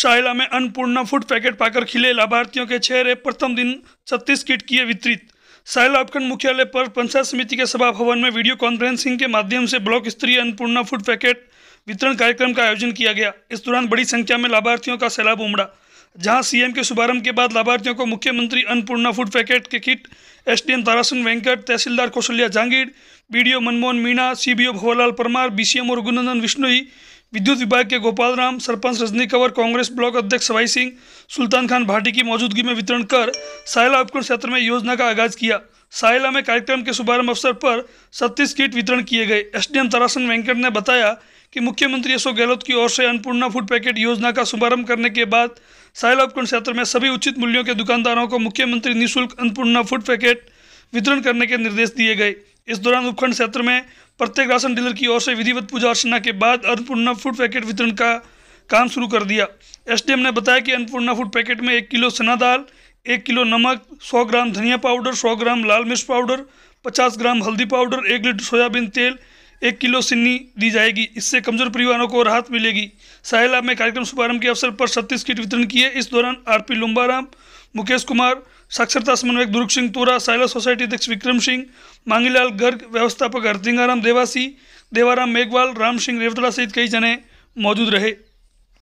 शायला में Annapurna food packet पाकर खिले लाभार्थियों के चेहरे प्रथम दिन छत्तीस किट किए वितरित साहिल उपखंड मुख्यालय पर पंचायत समिति के सभा भवन में वीडियो कॉन्फ्रेंसिंग के माध्यम से ब्लॉक स्तरीय अन्नपूर्णा फूड पैकेट वितरण कार्यक्रम का आयोजन किया गया इस दौरान बड़ी संख्या में लाभार्थियों का सैलाब उमड़ा जहां सीएम के शुभारंभ के बाद लाभार्थियों को मुख्यमंत्री अन्नपूर्णा फूड पैकेट के किट एसडीएम तारासन वेंकट तहसीलदार Kaushalya Jangir BDO Manmohan Meena CBO Bhawalal Parmar BCM और रघुनंदन विष्णुई विद्युत विभाग के गोपाल राम सरपंच रजनी कंवर कांग्रेस ब्लॉक अध्यक्ष सवाई सिंह सुल्तान खान भाटी की मौजूदगी में वितरण कर सायला उपकरण क्षेत्र में योजना का आगाज किया सायला में कार्यक्रम के शुभारंभ अवसर पर छत्तीस किट वितरण किए गए एसडीएम तारासन वेंकट ने बताया कि मुख्यमंत्री अशोक गहलोत की ओर से अन्नपूर्णा फूड पैकेट योजना का शुभारंभ करने के बाद सायला उपकरण क्षेत्र में सभी उचित मूल्यों के दुकानदारों को मुख्यमंत्री निःशुल्क अन्नपूर्णा फूड पैकेट वितरण करने के निर्देश दिए गए इस दौरान उपखंड क्षेत्र में प्रत्येक राशन डीलर की ओर से विधिवत पूजा अर्चना के बाद अन्नपूर्णा फूड पैकेट वितरण का काम शुरू कर दिया एसडीएम ने बताया कि अन्नपूर्णा फूड पैकेट में एक किलो चना दाल एक किलो नमक सौ ग्राम धनिया पाउडर सौ ग्राम लाल मिर्च पाउडर पचास ग्राम हल्दी पाउडर एक लीटर सोयाबीन तेल एक किलो सिन्नी दी जाएगी इससे कमजोर परिवारों को राहत मिलेगी साहिल में कार्यक्रम शुभारंभ के अवसर पर छत्तीस किट वितरण किए इस दौरान आरपी लुम्बाराम मुकेश कुमार साक्षरता समन्वयक दुर्ग सिंह तोरा साइला सोसाइटी अध्यक्ष विक्रम सिंह मांगीलाल गर्ग व्यवस्थापक हरतिंगाराम देवासी देवाराम मेघवाल राम सिंह रेवतड़ा सहित कई जने मौजूद रहे